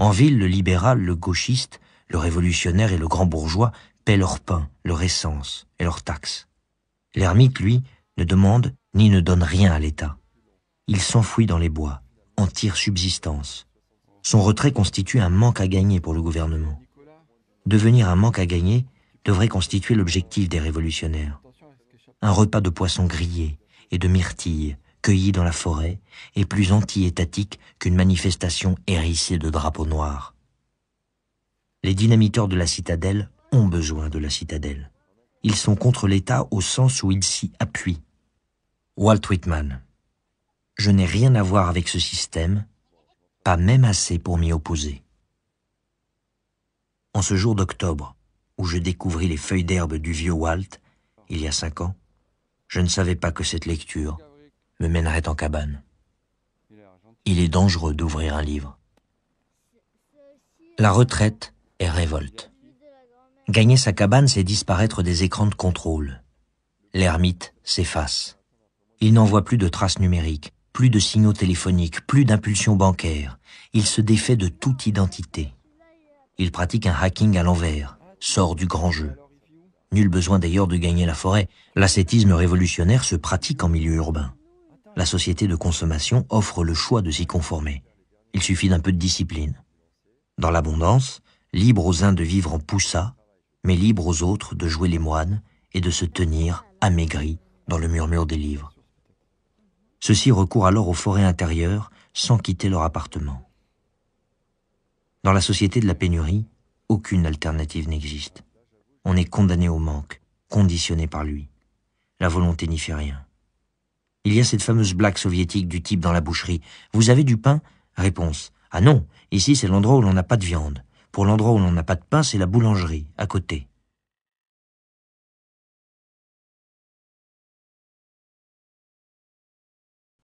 En ville, le libéral, le gauchiste, le révolutionnaire et le grand bourgeois paient leur pain, leur essence et leurs taxes. L'ermite, lui, ne demande ni ne donne rien à l'État. Il s'enfuit dans les bois, en tire subsistance. Son retrait constitue un manque à gagner pour le gouvernement. Devenir un manque à gagner devrait constituer l'objectif des révolutionnaires. Un repas de poisson grillé et de myrtilles cueillis dans la forêt, est plus anti-étatique qu'une manifestation hérissée de drapeaux noirs. Les dynamiteurs de la citadelle ont besoin de la citadelle. Ils sont contre l'État au sens où ils s'y appuient. Walt Whitman. Je n'ai rien à voir avec ce système, pas même assez pour m'y opposer. En ce jour d'octobre, où je découvris les feuilles d'herbe du vieux Walt, il y a cinq ans, je ne savais pas que cette lecture, me mènerait en cabane. Il est dangereux d'ouvrir un livre. La retraite est révolte. Gagner sa cabane, c'est disparaître des écrans de contrôle. L'ermite s'efface. Il n'envoie plus de traces numériques, plus de signaux téléphoniques, plus d'impulsions bancaires. Il se défait de toute identité. Il pratique un hacking à l'envers, sort du grand jeu. Nul besoin d'ailleurs de gagner la forêt. L'ascétisme révolutionnaire se pratique en milieu urbain la société de consommation offre le choix de s'y conformer. Il suffit d'un peu de discipline. Dans l'abondance, libre aux uns de vivre en poussa, mais libre aux autres de jouer les moines et de se tenir amaigris dans le murmure des livres. Ceux-ci recourent alors aux forêts intérieures sans quitter leur appartement. Dans la société de la pénurie, aucune alternative n'existe. On est condamné au manque, conditionné par lui. La volonté n'y fait rien cette fameuse blague soviétique du type dans la boucherie. Vous avez du pain Réponse. Ah non, ici c'est l'endroit où l'on n'a pas de viande. Pour l'endroit où l'on n'a pas de pain, c'est la boulangerie, à côté.